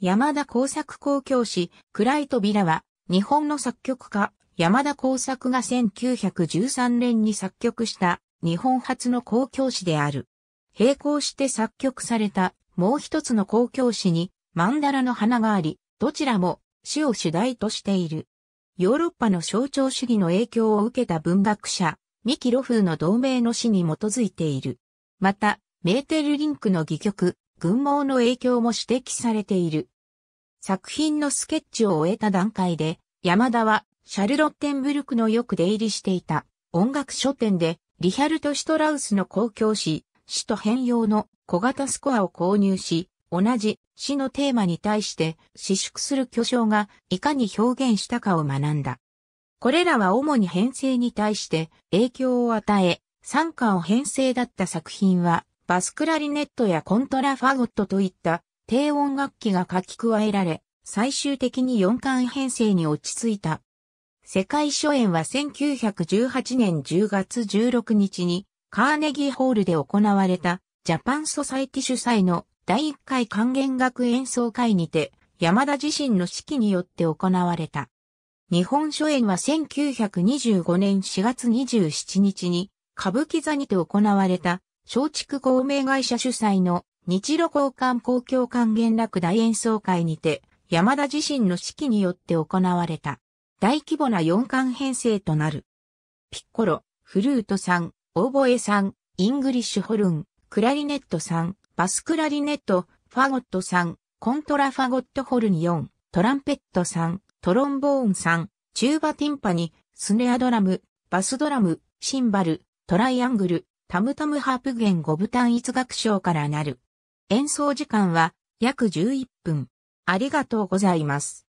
山田耕作公共師、暗い扉は、日本の作曲家、山田耕作が1913年に作曲した日本初の公共誌である。並行して作曲されたもう一つの公共誌にマンダラの花があり、どちらも詩を主題としている。ヨーロッパの象徴主義の影響を受けた文学者、ミキ・ロフーの同盟の詩に基づいている。また、メーテル・リンクの戯曲、群毛の影響も指摘されている。作品のスケッチを終えた段階で、山田はシャルロッテンブルクのよく出入りしていた音楽書店でリヒャルト・シュトラウスの公共詩、詩と変容の小型スコアを購入し、同じ詩のテーマに対して私縮する巨匠がいかに表現したかを学んだ。これらは主に編成に対して影響を与え、参加を編成だった作品はバスクラリネットやコントラファゴットといった低音楽器が書き加えられ、最終的に4巻編成に落ち着いた。世界初演は1918年10月16日にカーネギーホールで行われたジャパンソサイティ主催の第1回還元楽演奏会にて山田自身の指揮によって行われた。日本初演は1925年4月27日に歌舞伎座にて行われた松竹公明会社主催の日露交換公共還元楽大演奏会にて、山田自身の指揮によって行われた。大規模な四巻編成となる。ピッコロ、フルートさん、オーボエさん、イングリッシュホルン、クラリネットさん、バスクラリネット、ファゴットさん、コントラファゴットホルニ4、トランペットさん、トロンボーンさん、チューバティンパニ、スネアドラム、バスドラム、シンバル、トライアングル、タムタムハープ弦五部単一楽章からなる。演奏時間は約11分。ありがとうございます。